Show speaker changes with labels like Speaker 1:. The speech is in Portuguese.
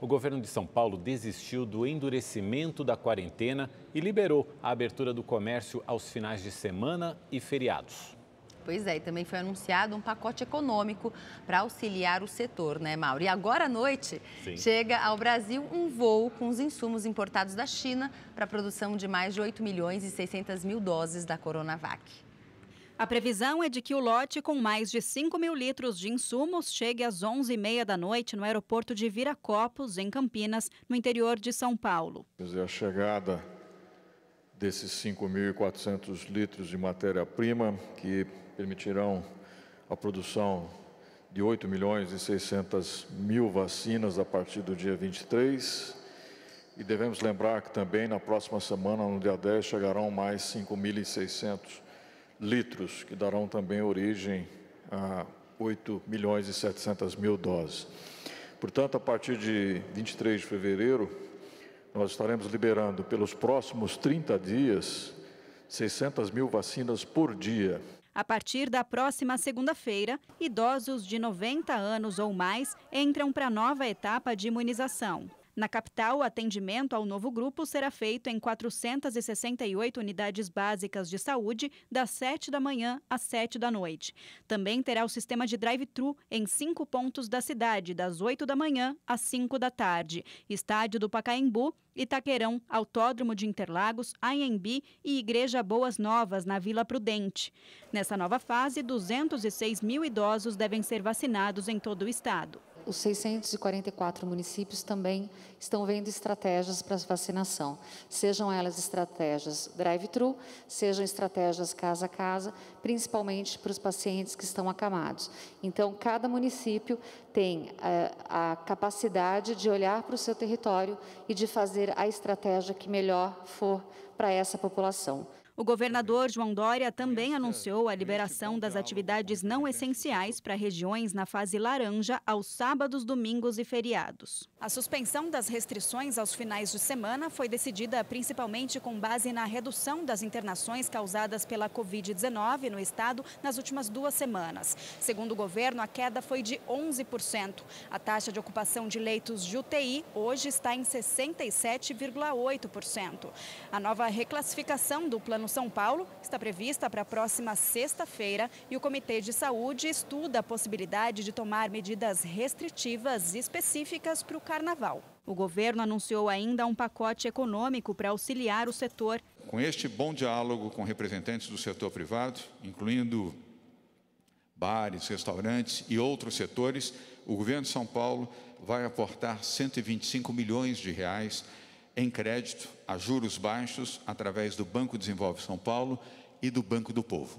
Speaker 1: o governo de São Paulo desistiu do endurecimento da quarentena e liberou a abertura do comércio aos finais de semana e feriados.
Speaker 2: Pois é, e também foi anunciado um pacote econômico para auxiliar o setor, né, Mauro? E agora à noite Sim. chega ao Brasil um voo com os insumos importados da China para a produção de mais de 8
Speaker 3: milhões e 600 mil doses da Coronavac. A previsão é de que o lote com mais de 5 mil litros de insumos chegue às 11h30 da noite no aeroporto de Viracopos, em Campinas, no interior de São Paulo.
Speaker 1: A chegada desses 5.400 litros de matéria-prima, que permitirão a produção de 8 milhões e 600 mil vacinas a partir do dia 23. E devemos lembrar que também na próxima semana, no dia 10, chegarão mais 5.600 litros, que darão também origem a 8 milhões e 700 mil doses. Portanto, a partir de 23 de fevereiro, nós estaremos liberando pelos próximos 30 dias 600 mil vacinas por dia.
Speaker 3: A partir da próxima segunda-feira, idosos de 90 anos ou mais entram para a nova etapa de imunização. Na capital, o atendimento ao novo grupo será feito em 468 unidades básicas de saúde, das 7 da manhã às 7 da noite. Também terá o sistema de drive-thru em cinco pontos da cidade, das 8 da manhã às 5 da tarde. Estádio do Pacaembu, Itaquerão, Autódromo de Interlagos, Anhembi e Igreja Boas Novas, na Vila Prudente. Nessa nova fase, 206 mil idosos devem ser vacinados em todo o estado os 644
Speaker 2: municípios também estão vendo estratégias para vacinação, sejam elas estratégias drive-thru, sejam estratégias casa a casa, principalmente para os pacientes que estão acamados. Então, cada município tem a, eh, a capacidade de olhar para o seu território e de fazer a estratégia que melhor for para essa população.
Speaker 3: O governador João Dória também anunciou a liberação das né? atividades não essenciais para regiões na fase laranja aos sábados, domingos e feriados. A suspensão das restrições aos finais de semana foi decidida principalmente com base na redução das internações causadas pela Covid-19 no estado nas últimas duas semanas. Segundo o governo, a queda foi de 11%. A taxa de ocupação de leitos de UTI hoje está em 67,8%. A nova reclassificação do plano são Paulo está prevista para a próxima sexta-feira e o Comitê de Saúde estuda a possibilidade de tomar medidas restritivas específicas para o carnaval. O governo anunciou ainda um pacote econômico para auxiliar o setor.
Speaker 1: Com este bom diálogo com representantes do setor privado, incluindo bares, restaurantes e outros setores, o governo de São Paulo vai aportar 125 milhões de reais em crédito a juros baixos através do Banco Desenvolve São Paulo e do Banco do Povo.